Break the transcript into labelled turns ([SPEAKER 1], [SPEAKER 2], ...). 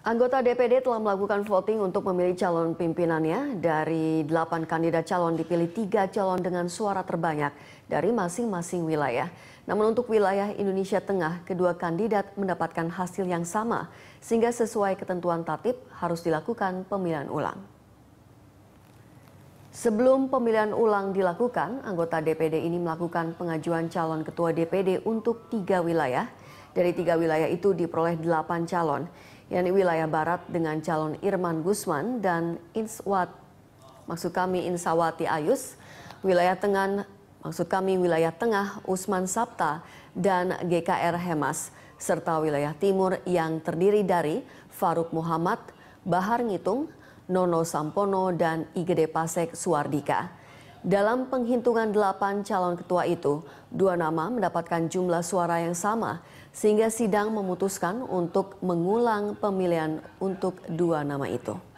[SPEAKER 1] Anggota DPD telah melakukan voting untuk memilih calon pimpinannya. Dari delapan kandidat calon dipilih tiga calon dengan suara terbanyak dari masing-masing wilayah. Namun untuk wilayah Indonesia Tengah, kedua kandidat mendapatkan hasil yang sama. Sehingga sesuai ketentuan tatip harus dilakukan pemilihan ulang. Sebelum pemilihan ulang dilakukan, anggota DPD ini melakukan pengajuan calon ketua DPD untuk tiga wilayah. Dari tiga wilayah itu diperoleh delapan calon yakni wilayah barat dengan calon Irman Gusman dan Inswat maksud kami Insawati Ayus, wilayah tengah maksud kami wilayah tengah Usman Sabta dan GKR Hemas serta wilayah timur yang terdiri dari Faruk Muhammad, Bahar Ngitung, Nono Sampono dan Igede Pasek Suardika. Dalam penghitungan delapan calon ketua itu, dua nama mendapatkan jumlah suara yang sama, sehingga sidang memutuskan untuk mengulang pemilihan untuk dua nama itu.